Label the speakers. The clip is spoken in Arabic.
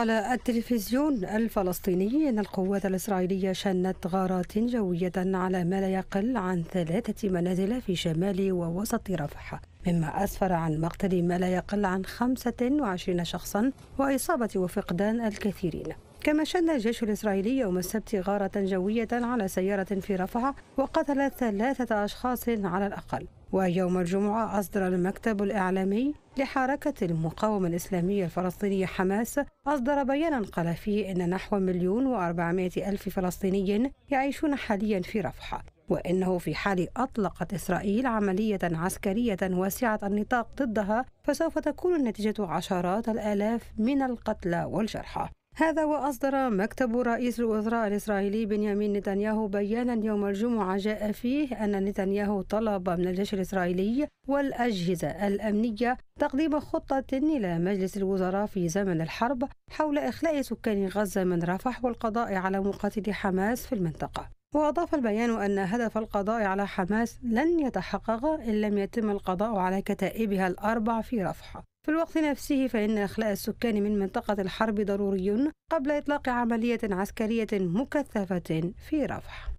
Speaker 1: قال التلفزيون الفلسطيني أن القوات الإسرائيلية شنت غارات جوية على ما لا يقل عن ثلاثة منازل في شمال ووسط رفح مما أسفر عن مقتل ما لا يقل عن 25 شخصا وإصابة وفقدان الكثيرين كما شن الجيش الإسرائيلي يوم السبت غارة جوية على سيارة في رفح وقتل ثلاثة أشخاص على الأقل ويوم الجمعة أصدر المكتب الإعلامي لحركة المقاومة الإسلامية الفلسطينية حماس أصدر بيانا قال فيه أن نحو مليون وأربعمائة ألف فلسطيني يعيشون حاليا في رفح وإنه في حال أطلقت إسرائيل عملية عسكرية واسعة النطاق ضدها فسوف تكون النتيجة عشرات الآلاف من القتلى والجرحى هذا وأصدر مكتب رئيس الوزراء الإسرائيلي بنيامين نتنياهو بيانا يوم الجمعة جاء فيه أن نتنياهو طلب من الجيش الإسرائيلي والأجهزة الأمنية تقديم خطة إلى مجلس الوزراء في زمن الحرب حول إخلاء سكان غزة من رفح والقضاء على مقاتلي حماس في المنطقة. وأضاف البيان أن هدف القضاء على حماس لن يتحقق إن لم يتم القضاء على كتائبها الأربع في رفح في الوقت نفسه فإن إخلاء السكان من منطقة الحرب ضروري قبل إطلاق عملية عسكرية مكثفة في رفح